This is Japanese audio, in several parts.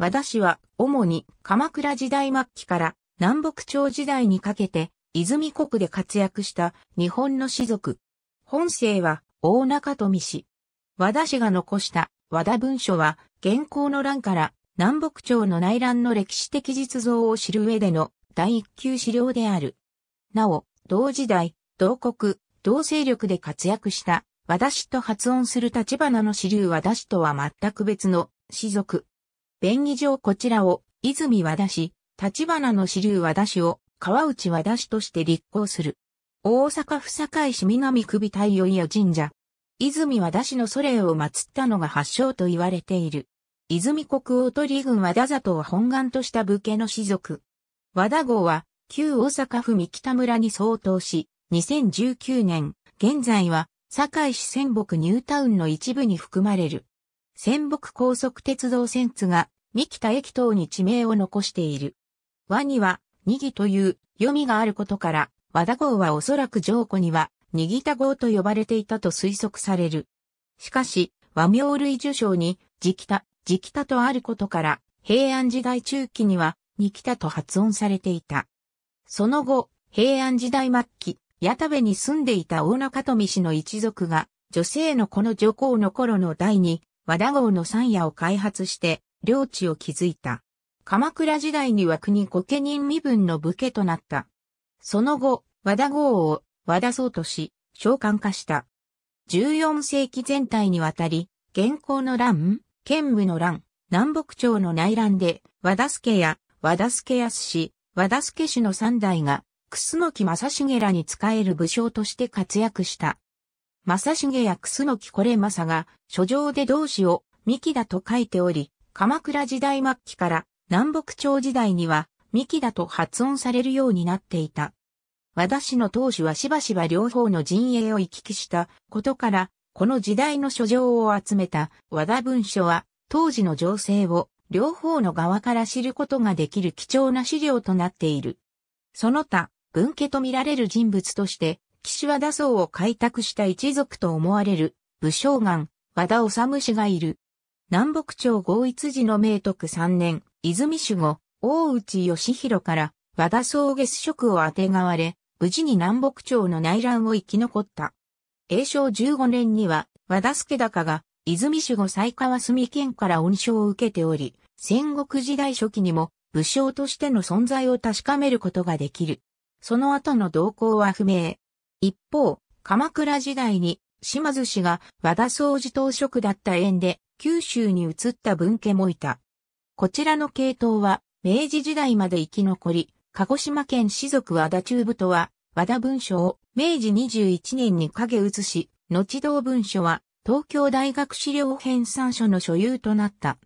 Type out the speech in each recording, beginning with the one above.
和田氏は主に鎌倉時代末期から南北朝時代にかけて泉国で活躍した日本の士族。本姓は大中富氏。和田氏が残した和田文書は現行の欄から南北朝の内乱の歴史的実像を知る上での第一級資料である。なお、同時代、同国、同勢力で活躍した和田氏と発音する立花の支流和田氏とは全く別の氏族、便宜上こちらを、泉和田市、立花の支流和田市を、川内和田市として立候する。大阪府堺市南区太陽谷神社。泉和田市の祖霊を祀ったのが発祥と言われている。泉国王鳥軍和田里を本願とした武家の士族。和田郷は、旧大阪府三北村に相当し、2019年、現在は、堺市仙北ニュータウンの一部に含まれる。仙北高速鉄道線津が三木田駅等に地名を残している。和には、にぎという読みがあることから、和田号はおそらく上古には、にぎた号と呼ばれていたと推測される。しかし、和名類受賞に、直田、直田とあることから、平安時代中期には、にきたと発音されていた。その後、平安時代末期、矢田部に住んでいた大中富氏の一族が、女性のこの女皇の頃の代に、和田郷の山野を開発して領地を築いた。鎌倉時代には国御家人身分の武家となった。その後、和田郷を和田僧とし、召喚化した。14世紀全体にわたり、現行の乱、剣武の乱、南北朝の内乱で、和田助や和田助康氏、和田助氏の三代が、楠木正成らに仕える武将として活躍した。正成や楠木これ正が、書状で同志を三木だと書いており、鎌倉時代末期から南北朝時代には三木だと発音されるようになっていた。和田氏の当主はしばしば両方の陣営を行き来したことから、この時代の書状を集めた和田文書は、当時の情勢を両方の側から知ることができる貴重な資料となっている。その他、文家と見られる人物として、岸和田荘を開拓した一族と思われる武将岩、和田治氏がいる。南北朝合一時の明徳三年、泉守護、大内義弘から和田荘月職をあてがわれ、無事に南北朝の内乱を生き残った。永正15年には和田助高が泉守護西川住県から恩賞を受けており、戦国時代初期にも武将としての存在を確かめることができる。その後の動向は不明。一方、鎌倉時代に島津氏が和田総司当職だった縁で九州に移った文家もいた。こちらの系統は明治時代まで生き残り、鹿児島県士族和田中部とは和田文書を明治21年に影移し、後同文書は東京大学資料編纂書の所有となった。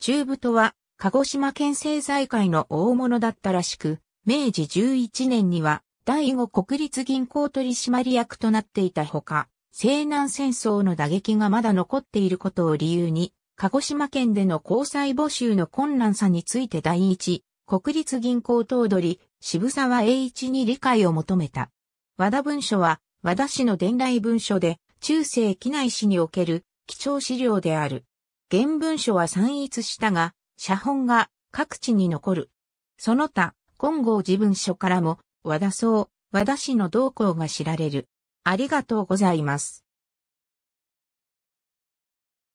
中部とは鹿児島県政財界の大物だったらしく、明治11年には第5国立銀行取締役となっていたほか、西南戦争の打撃がまだ残っていることを理由に、鹿児島県での交際募集の困難さについて第一、国立銀行頭取、渋沢栄一に理解を求めた。和田文書は、和田氏の伝来文書で、中世機内史における貴重資料である。原文書は散逸したが、写本が各地に残る。その他、金剛寺文書からも和田荘、和田市の同向が知られる。ありがとうございます。